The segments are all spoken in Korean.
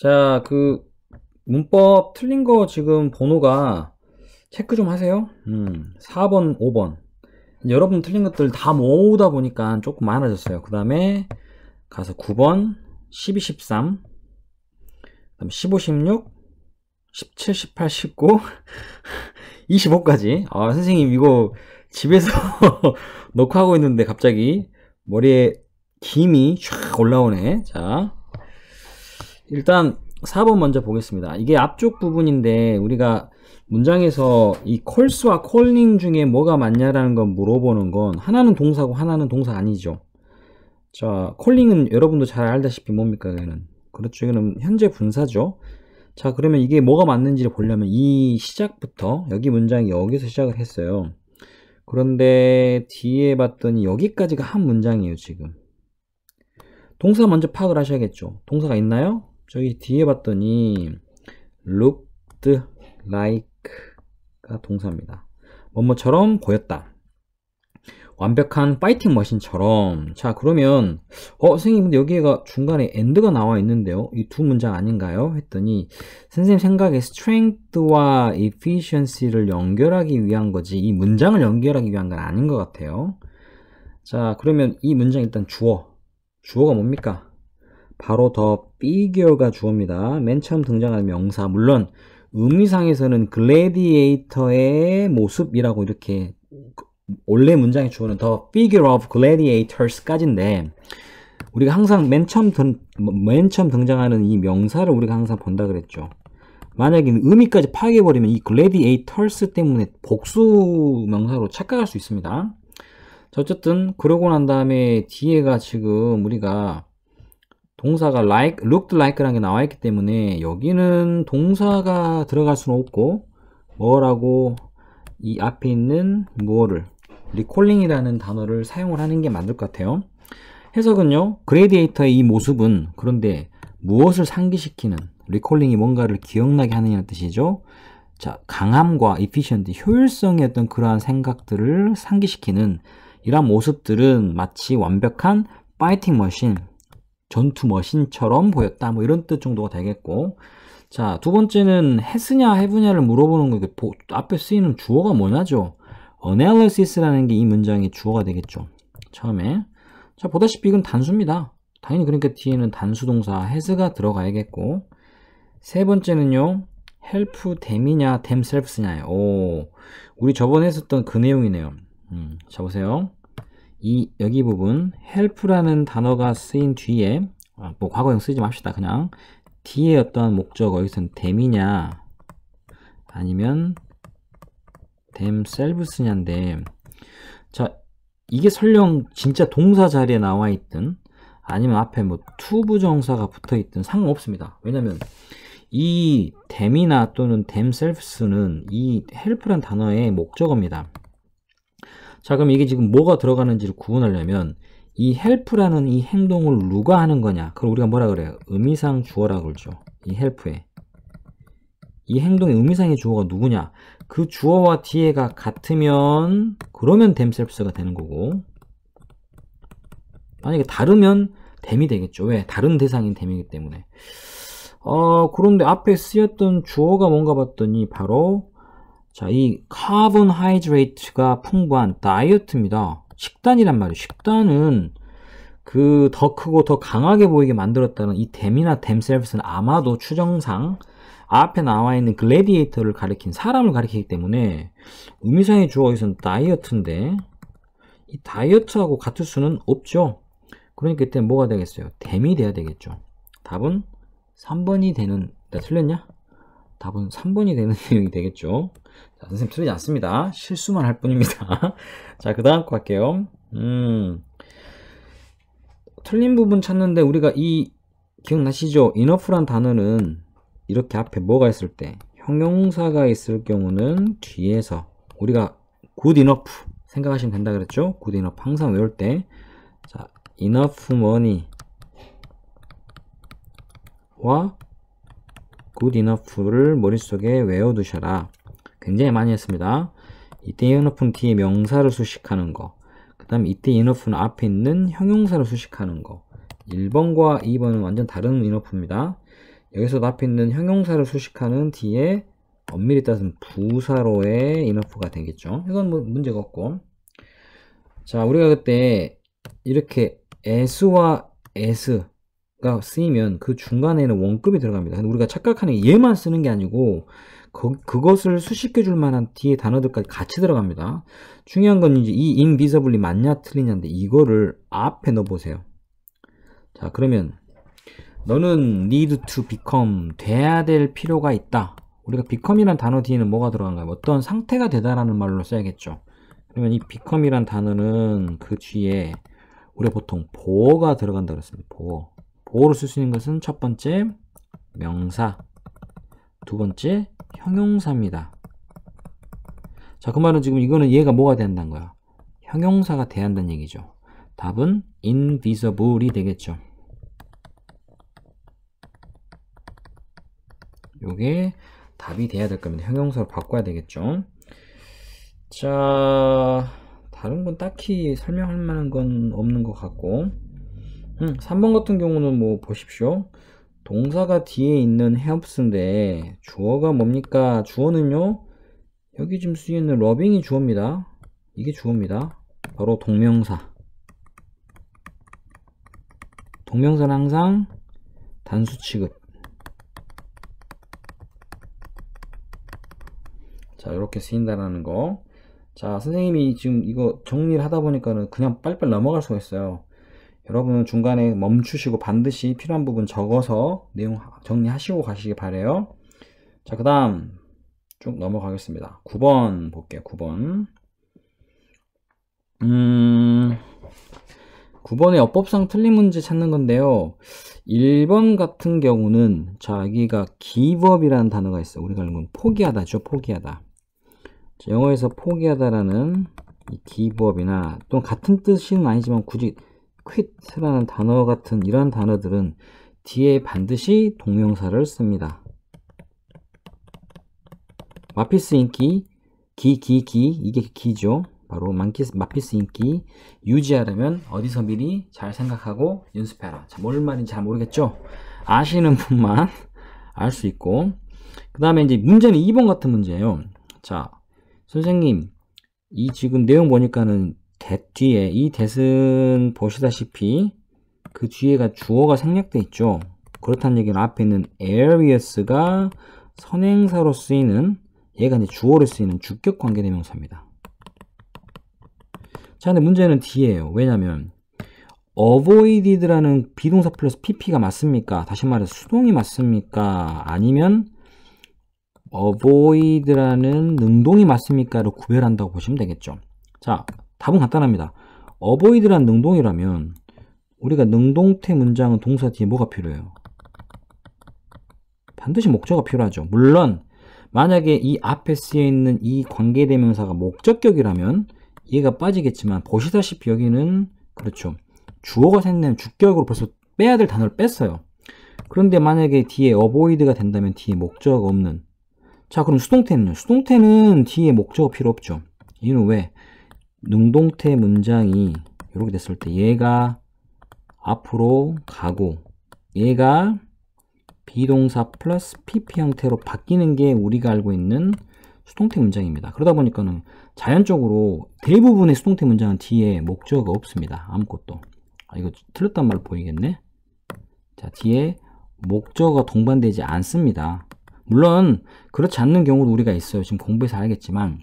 자, 그 문법 틀린 거 지금 번호가 체크 좀 하세요. 음, 4번, 5번. 여러분 틀린 것들 다 모으다 보니까 조금 많아졌어요. 그 다음에 가서 9번, 12, 13, 그다음 15, 16, 17, 18, 19, 25까지. 아, 선생님 이거 집에서 녹화하고 있는데 갑자기 머리에 김이 쫙 올라오네. 자, 일단 4번 먼저 보겠습니다. 이게 앞쪽 부분인데 우리가 문장에서 이콜스와 콜링 중에 뭐가 맞냐라는 건 물어보는 건 하나는 동사고 하나는 동사 아니죠. 자, 콜링은 여러분도 잘 알다시피 뭡니까? 얘는 그렇죠. 이거는 현재 분사죠. 자, 그러면 이게 뭐가 맞는지를 보려면 이 시작부터 여기 문장이 여기서 시작을 했어요. 그런데 뒤에 봤더니 여기까지가 한 문장이에요, 지금. 동사 먼저 파악을 하셔야겠죠. 동사가 있나요? 저기 뒤에 봤더니 looked like가 동사입니다. 뭐뭐처럼 보였다. 완벽한 파이팅 머신처럼 자 그러면 어 선생님 근데 여기가 중간에 end가 나와 있는데요 이 두 문장 아닌가요? 했더니 선생님 생각에 strength와 efficiency를 연결하기 위한 거지 이 문장을 연결하기 위한 건 아닌 것 같아요 자 그러면 이 문장 일단 주어 주어가 뭡니까? 바로 더 피규어가 주어입니다. 맨 처음 등장하는 명사 물론 의미상에서는 글래디에이터의 모습이라고 이렇게 그 원래 문장의 주어는 더 figure of gladiators까지인데 우리가 항상 맨 처음, 든, 맨 처음 등장하는 이 명사를 우리가 항상 본다 그랬죠. 만약에 의미까지 파괴해버리면이 gladiators 때문에 복수 명사로 착각할 수 있습니다. 어쨌든 그러고 난 다음에 뒤에가 지금 우리가 동사가 like, looked like라는 게 나와 있기 때문에 여기는 동사가 들어갈 수는 없고 뭐라고 이 앞에 있는 뭐를 리콜링이라는 단어를 사용을 하는 게 맞을 것 같아요. 해석은요. 그레디에이터의 이 모습은 그런데 무엇을 상기시키는 리콜링이 뭔가를 기억나게 하느냐는 뜻이죠. 자, 강함과 e f f i c i e n c 효율성의 어떤 그러한 생각들을 상기시키는 이러한 모습들은 마치 완벽한 파이팅 머신, 전투 머신처럼 보였다. 뭐 이런 뜻 정도가 되겠고. 자, 두 번째는 했으냐, 해부냐를 물어보는 거 앞에 쓰이는 주어가 뭐냐죠? analysis라는 게 이 문장의 주어가 되겠죠. 처음에. 자, 보다시피 이건 단수입니다. 당연히 그러니까 뒤에는 단수동사 has가 들어가야겠고. 세 번째는요, help them이냐, themselves냐. 오, 우리 저번에 했었던 그 내용이네요. 음, 자, 보세요. 이 여기 부분 help라는 단어가 쓰인 뒤에 어, 뭐 과거형 쓰지 맙시다 그냥 뒤에 어떤 목적어 여기서는 댐이냐 아니면 themselves냐인데 자 이게 설령 진짜 동사 자리에 나와 있든 아니면 앞에 뭐 to 부정사가 붙어 있든 상관없습니다 왜냐면 이 t h 이나 또는 themselves는 이 help란 단어의 목적어입니다 자 그럼 이게 지금 뭐가 들어가는지를 구분하려면 이 help라는 이 행동을 누가 하는 거냐 그럼 우리가 뭐라 그래요 의미상 주어라 그러죠 이 help에 이 행동의 의미상의 주어가 누구냐 그 주어와 뒤에가 같으면 그러면 themselves가 되는 거고 만약에 다르면 댐이 되겠죠 왜 다른 대상인 댐이기 때문에 어 그런데 앞에 쓰였던 주어가 뭔가 봤더니 바로 자, 이 카본하이드레이트가 풍부한 다이어트입니다. 식단이란 말이에요. 식단은 그 더 크고 더 강하게 보이게 만들었다는 이 댐이나 댐셀프스는 아마도 추정상 앞에 나와 있는 글래디에이터를 가리킨 사람을 가리키기 때문에 의미상의 주어에서는 다이어트인데 이 다이어트하고 같을 수는 없죠. 그러니까 이때 뭐가 되겠어요? 댐이 돼야 되겠죠. 답은 3번이 되는 나 틀렸냐? 답은 3번이 되는 내용이 되겠죠. 자, 선생님 틀리지 않습니다. 실수만 할 뿐입니다. 자, 그 다음 거 할게요. 음, 틀린 부분 찾는데 우리가 이, 기억나시죠? e n o u 란 단어는 이렇게 앞에 뭐가 있을 때, 형용사가 있을 경우는 뒤에서 우리가 good enough 생각하시면 된다 그랬죠? good enough 항상 외울 때 자, enough money 와 good enough를 머릿속에 외워두셔라. 굉장히 많이 했습니다. 이때 enough는 뒤에 명사를 수식하는 거. 그 다음 이때 enough는 앞에 있는 형용사를 수식하는 거. 1번과 2번은 완전 다른 enough입니다. 여기서 앞에 있는 형용사를 수식하는 뒤에 엄밀히 따지면 부사로의 enough가 되겠죠. 이건 뭐 문제가 없고. 자, 우리가 그때 이렇게 s와 s 가 쓰이면 그 중간에는 원금이 들어갑니다. 우리가 착각하는 게 얘만 쓰는 게 아니고 그, 그것을 수식해 줄 만한 뒤에 단어들까지 같이 들어갑니다. 중요한 건 이제 이인비서 l y 맞냐 틀리냐인데 이거를 앞에 넣어보세요. 자 그러면 너는 need to become 돼야 될 필요가 있다. 우리가 become이란 단어 뒤에는 뭐가 들어간가요? 어떤 상태가 되다라는 말로 써야겠죠. 그러면 이 become이란 단어는 그 뒤에 우리가 보통 보어가 들어간다 고했습니다 보어. 보어로 쓸 수 있는 것은 첫 번째 명사, 두 번째 형용사입니다. 자, 그 말은 지금 이거는 얘가 뭐가 된다는 거야? 형용사가 대한다는 얘기죠. 답은 invisible이 되겠죠. 요게 답이 돼야 될 겁니다. 형용사로 바꿔야 되겠죠. 자, 다른 건 딱히 설명할 만한 건 없는 것 같고 음, 3번 같은 경우는 뭐 보십시오. 동사가 뒤에 있는 h e l p 인데 주어가 뭡니까? 주어는요. 여기 지금 쓰이는 러빙이 주어입니다. 이게 주어입니다. 바로 동명사. 동명사는 항상 단수 취급. 자, 이렇게 쓰인다라는 거. 자, 선생님이 지금 이거 정리를 하다 보니까는 그냥 빨빨 리리 넘어갈 수가 있어요. 여러분은 중간에 멈추시고 반드시 필요한 부분 적어서 내용 정리하시고 가시기 바래요. 자, 그 다음 쭉 넘어가겠습니다. 9번 볼게요. 9번. 음, 9번의 어법상 틀린 문제 찾는 건데요. 1번 같은 경우는 자, 기가 기법이라는 단어가 있어요. 우리가 알는 건 포기하다죠. 포기하다. 자, 영어에서 포기하다라는 이 기법이나 또는 같은 뜻은 아니지만 굳이 quit라는 단어 같은 이런 단어들은 뒤에 반드시 동명사를 씁니다. 마피스 인기, 기, 기, 기, 이게 기죠. 바로 만키스, 마피스 인기 유지하려면 어디서 미리 잘 생각하고 연습해라. 자, 뭘 말인지 잘 모르겠죠? 아시는 분만 알 수 있고. 그 다음에 이제 문제는 2번 같은 문제예요. 자, 선생님, 이 지금 내용 보니까는 t 뒤에 이 t 은 보시다시피 그 뒤에가 주어가 생략돼 있죠. 그렇다는 얘기는 앞에 있는 areas가 선행사로 쓰이는 얘가 이제 주어를 쓰이는 주격 관계대명사입니다. 자, 근데 문제는 뒤에요. 왜냐면 avoided라는 비동사 플러스 pp가 맞습니까? 다시 말해서 수동이 맞습니까? 아니면 avoid라는 능동이 맞습니까?를 구별한다고 보시면 되겠죠. 자, 답은 간단합니다. 어보이드란 능동이라면 우리가 능동태 문장은 동사 뒤에 뭐가 필요해요? 반드시 목적이 필요하죠. 물론 만약에 이 앞에 쓰여 있는 이 관계대명사가 목적격이라면 얘가 빠지겠지만 보시다시피 여기는 그렇죠. 주어가 생기면 주격으로 벌써 빼야 될 단어를 뺐어요. 그런데 만약에 뒤에 어보이드가 된다면 뒤에 목적 없는 자 그럼 수동태는요? 수동태는 뒤에 목적 필요 없죠. 이는 왜? 능동태 문장이 이렇게 됐을 때 얘가 앞으로 가고 얘가 비동사 플러스 PP 형태로 바뀌는 게 우리가 알고 있는 수동태 문장입니다. 그러다 보니까는 자연적으로 대부분의 수동태 문장은 뒤에 목적어가 없습니다. 아무것도. 아, 이거 틀렸단 말로 보이겠네? 자, 뒤에 목적어가 동반되지 않습니다. 물론 그렇지 않는 경우도 우리가 있어요. 지금 공부해서 알겠지만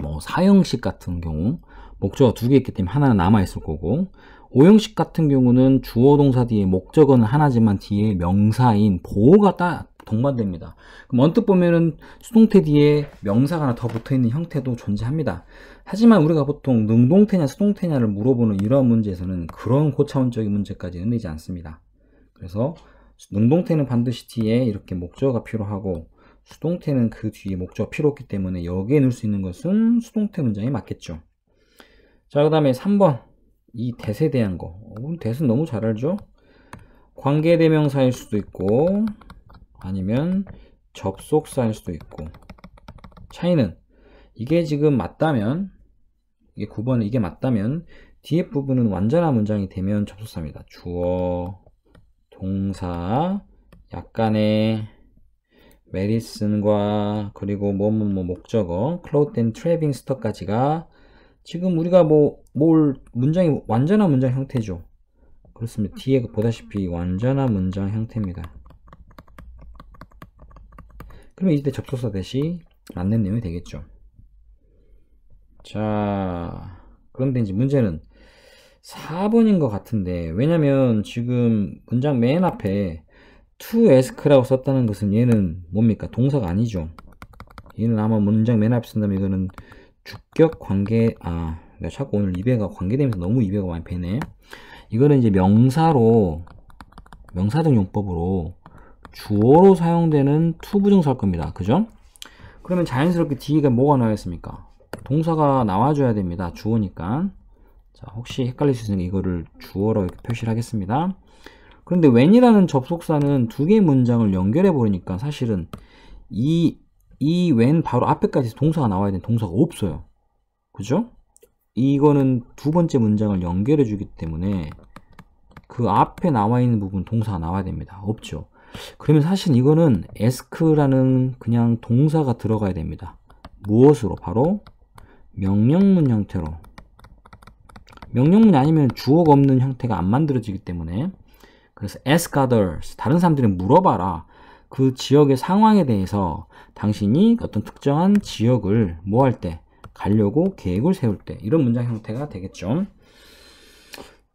뭐 4형식 같은 경우 목적어 두 개 있기 때문에 하나는 남아 있을 거고 5형식 같은 경우는 주어 동사 뒤에 목적어는 하나지만 뒤에 명사인 보호가 따, 동반됩니다. 그럼 언뜻 보면은 수동태 뒤에 명사가 하나 더 붙어 있는 형태도 존재합니다. 하지만 우리가 보통 능동태냐 수동태냐를 물어보는 이런 문제에서는 그런 고차원적인 문제까지 흔들지 않습니다. 그래서 능동태는 반드시 뒤에 이렇게 목적어가 필요하고 수동태는 그 뒤에 목적 필요 없기 때문에 여기에 넣을 수 있는 것은 수동태 문장이 맞겠죠. 자, 그 다음에 3번. 이 대세 에 대한 거. 우리 어, 대세 는 너무 잘 알죠? 관계대명사일 수도 있고, 아니면 접속사일 수도 있고. 차이는 이게 지금 맞다면, 이게 9번에 이게 맞다면, 뒤에 부분은 완전한 문장이 되면 접속사입니다. 주어, 동사, 약간의 메리슨과 그리고 뭐뭐뭐 뭐 목적어 클로드 앤 트래빙스터까지가 지금 우리가 뭐 뭘 문장이 완전한 문장 형태죠 그렇습니다 뒤에 그 보다시피 완전한 문장 형태입니다 그러면 이때 접속사 대시 맞는 내용이 되겠죠 자 그런데 이제 문제는 4번인 것 같은데 왜냐면 지금 문장 맨 앞에 to ask라고 썼다는 것은 얘는 뭡니까? 동사가 아니죠. 얘는 아마 문장 맨 앞에 쓴다면 이거는 주격 관계 아 내가 자꾸 오늘 이베가 관계되면서 너무 이베가 많이 패네. 이거는 이제 명사로 명사등 용법으로 주어로 사용되는 to 부정사일 겁니다. 그죠? 그러면 자연스럽게 뒤가 뭐가 나와있습니까? 동사가 나와줘야 됩니다. 주어니까. 자, 혹시 헷갈릴 수 있으니까 이거를 주어로 이렇게 표시를 하겠습니다. 그런데 when이라는 접속사는 두 개의 문장을 연결해 버리니까 사실은 이, 이 when 바로 앞에까지 동사가 나와야 되는 동사가 없어요. 그죠? 이거는 두 번째 문장을 연결해 주기 때문에 그 앞에 나와 있는 부분 동사가 나와야 됩니다. 없죠. 그러면 사실 이거는 ask라는 그냥 동사가 들어가야 됩니다. 무엇으로? 바로 명령문 형태로 명령문이 아니면 주어가 없는 형태가 안 만들어지기 때문에 그래서 ask others, 다른 사람들이 물어봐라. 그 지역의 상황에 대해서 당신이 어떤 특정한 지역을 뭐 할 때, 가려고 계획을 세울 때 이런 문장 형태가 되겠죠.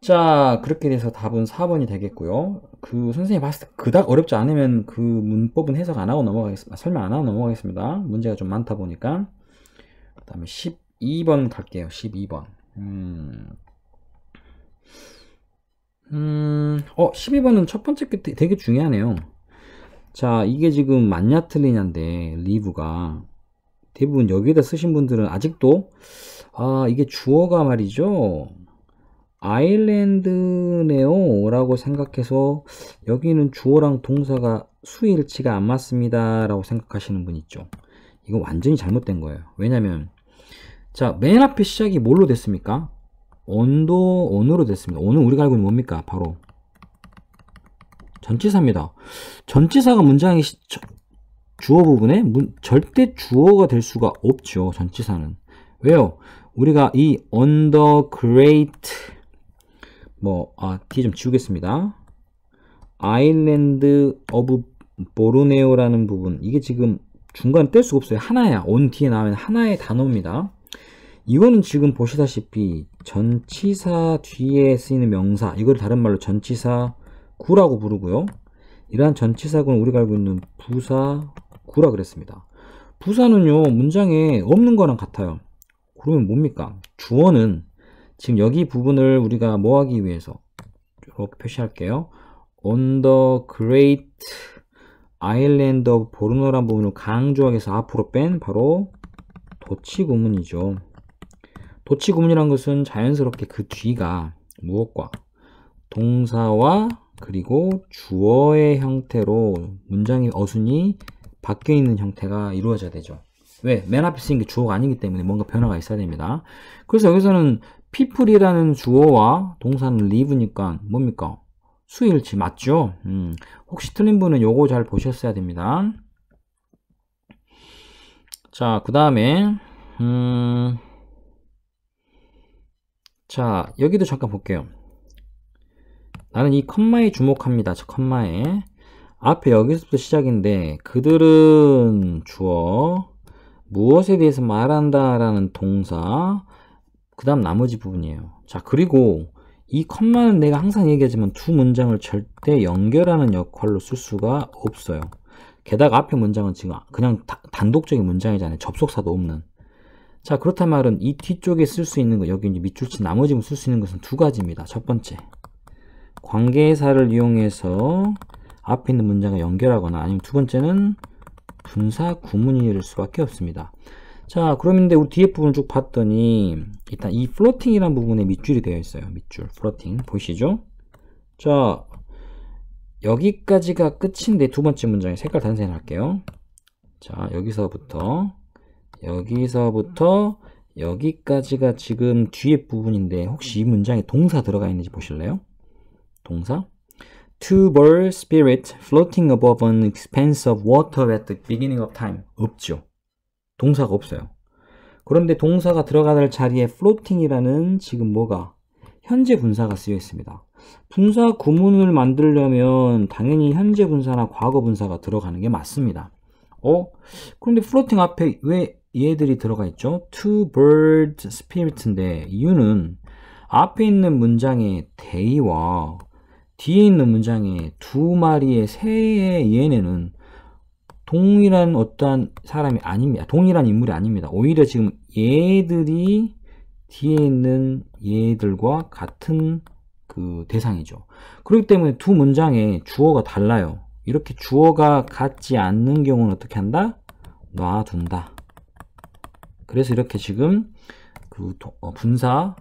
자, 그렇게 돼서 답은 4번이 되겠고요. 그 선생님이 봤을 때 그닥 어렵지 않으면 그 문법은 해석 안 하고 넘어가겠습니다. 설명 안 하고 넘어가겠습니다. 문제가 좀 많다 보니까. 그 다음에 12번 갈게요. 12번. 음. 음, 어, 12번은 첫 번째 게 되게 중요하네요. 자, 이게 지금 맞냐 틀리냐인데, 리브가. 대부분 여기에다 쓰신 분들은 아직도, 아, 이게 주어가 말이죠. 아일랜드네요. 라고 생각해서, 여기는 주어랑 동사가 수일치가 안 맞습니다. 라고 생각하시는 분 있죠. 이거 완전히 잘못된 거예요. 왜냐면, 자, 맨 앞에 시작이 뭘로 됐습니까? 온도 온으로 됐습니다. 온은 우리가 알고 있는 뭡니까? 바로 전치사입니다. 전치사가 문장의 시, 저, 주어 부분에 문, 절대 주어가 될 수가 없죠. 전치사는. 왜요? 우리가 이 under great 뭐, 아, 뒤좀 지우겠습니다. 아일랜드 어브 보르네오라는 부분 이게 지금 중간 뗄 수가 없어요. 하나야. o 뒤에 나오면 하나의 단어입니다. 이거는 지금 보시다시피 전치사 뒤에 쓰이는 명사 이걸 다른 말로 전치사구라고 부르고요. 이러한 전치사구는 우리가 알고 있는 부사구라 그랬습니다. 부사는요 문장에 없는 거랑 같아요. 그러면 뭡니까? 주어는 지금 여기 부분을 우리가 뭐 하기 위해서 이렇게 표시할게요. On the great island of 보르노란 부분을 강조하기 위해서 앞으로 뺀 바로 도치 구문이죠. 도치구문이란 것은 자연스럽게 그 뒤가 무엇과 동사와 그리고 주어의 형태로 문장의 어순이 바뀌어 있는 형태가 이루어져야 되죠. 왜? 맨 앞에 쓰인 게 주어가 아니기 때문에 뭔가 변화가 있어야 됩니다. 그래서 여기서는 people이라는 주어와 동사는 live니까 뭡니까? 수일치 맞죠? 음, 혹시 틀린 분은 요거 잘 보셨어야 됩니다. 자, 그 다음에 음... 자, 여기도 잠깐 볼게요. 나는 이 컴마에 주목합니다. 저 컴마에. 앞에 여기서부터 시작인데, 그들은 주어, 무엇에 대해서 말한다 라는 동사, 그 다음 나머지 부분이에요. 자, 그리고 이 컴마는 내가 항상 얘기하지만 두 문장을 절대 연결하는 역할로 쓸 수가 없어요. 게다가 앞에 문장은 지금 그냥 다, 단독적인 문장이잖아요. 접속사도 없는. 자 그렇단 말은 이 뒤쪽에 쓸 수 있는 거 여기 이제 밑줄 친 나머지 쓸수 있는 것은 두 가지입니다. 첫 번째 관계사를 이용해서 앞에 있는 문장을 연결하거나 아니면 두 번째는 분사 구문일 수밖에 없습니다. 자 그럼인데 우리 뒤에 부분을 쭉 봤더니 일단 이 플로팅이란 부분에 밑줄이 되어 있어요. 밑줄 플로팅 보이시죠? 자 여기까지가 끝인데 두 번째 문장에 색깔 단색 할게요. 자 여기서부터 여기서부터 여기까지가 지금 뒤에 부분인데 혹시 이 문장에 동사 들어가 있는지 보실래요? 동사 Two bird spirit floating above an expanse of water at the beginning of time 없죠. 동사가 없어요. 그런데 동사가 들어가는 자리에 floating이라는 지금 뭐가 현재 분사가 쓰여 있습니다. 분사 구문을 만들려면 당연히 현재 분사나 과거 분사가 들어가는 게 맞습니다. 어? 그런데 floating 앞에 왜 얘들이 들어가 있죠. t o bird spirit인데 이유는 앞에 있는 문장의 day와 뒤에 있는 문장의 두 마리의 새의 얘네는 동일한 어떤 사람이 아닙니다. 동일한 인물이 아닙니다. 오히려 지금 얘들이 뒤에 있는 얘들과 같은 그 대상이죠. 그렇기 때문에 두 문장의 주어가 달라요. 이렇게 주어가 같지 않는 경우는 어떻게 한다? 놔둔다. 그래서 이렇게 지금 그 어, 분사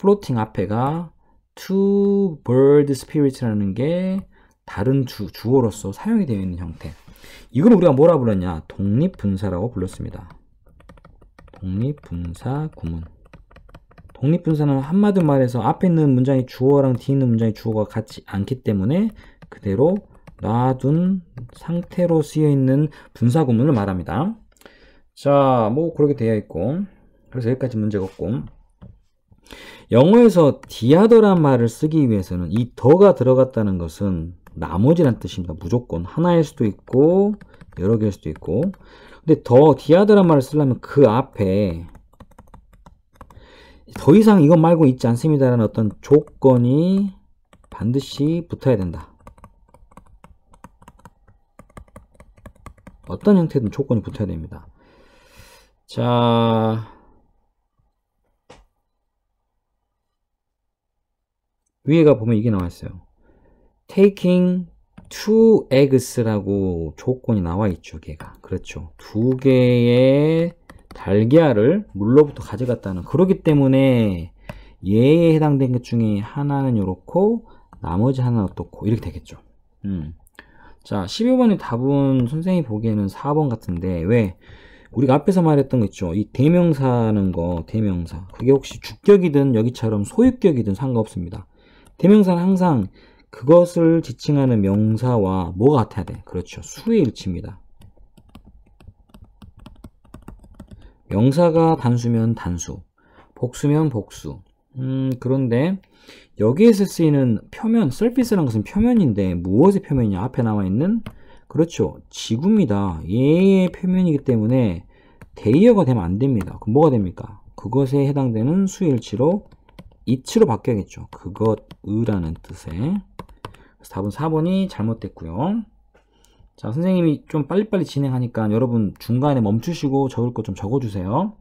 플로팅 앞에가 two bird spirit라는 s 게 다른 주, 주어로서 사용이 되어 있는 형태 이걸 우리가 뭐라 불렀냐 독립분사라고 불렀습니다 독립분사 구문 독립분사는 한마디 말해서 앞에 있는 문장이 주어랑 뒤에 있는 문장이 주어가 같지 않기 때문에 그대로 놔둔 상태로 쓰여 있는 분사 구문을 말합니다 자, 뭐 그렇게 되어 있고 그래서 여기까지 문제가 없고 영어에서 디아더란 말을 쓰기 위해서는 이 더가 들어갔다는 것은 나머지란 뜻입니다. 무조건 하나일 수도 있고 여러 개일 수도 있고 근데 더 디아더란 말을 쓰려면 그 앞에 더 이상 이것 말고 있지 않습니다라는 어떤 조건이 반드시 붙어야 된다. 어떤 형태든 조건이 붙어야 됩니다. 자 위에가 보면 이게 나왔어요. taking two eggs라고 조건이 나와 있죠, 걔가. 그렇죠. 두 개의 달걀을 물로부터 가져갔다는 그러기 때문에 얘에 해당된 것 중에 하나는 요렇고 나머지 하나는 어떻고 이렇게 되겠죠. 음. 자, 12번의 답은 선생님이 보기에는 4번 같은데 왜 우리가 앞에서 말했던 거 있죠. 이 대명사는 거, 대명사. 그게 혹시 주격이든 여기처럼 소유격이든 상관없습니다. 대명사는 항상 그것을 지칭하는 명사와 뭐가 같아야 돼? 그렇죠. 수의 일치입니다. 명사가 단수면 단수, 복수면 복수. 음, 그런데 여기에서 쓰이는 표면, s 피스 f 라는 것은 표면인데 무엇의 표면이냐? 앞에 나와 있는 그렇죠. 지구입니다. 얘의 표면이기 때문에 대여가 되면 안 됩니다. 그럼 뭐가 됩니까? 그것에 해당되는 수일치로 이치로 바뀌어야겠죠. 그것의라는 뜻에. 그래서 답은 4번이 잘못됐고요. 자, 선생님이 좀 빨리빨리 진행하니까 여러분 중간에 멈추시고 적을 것 좀 적어주세요.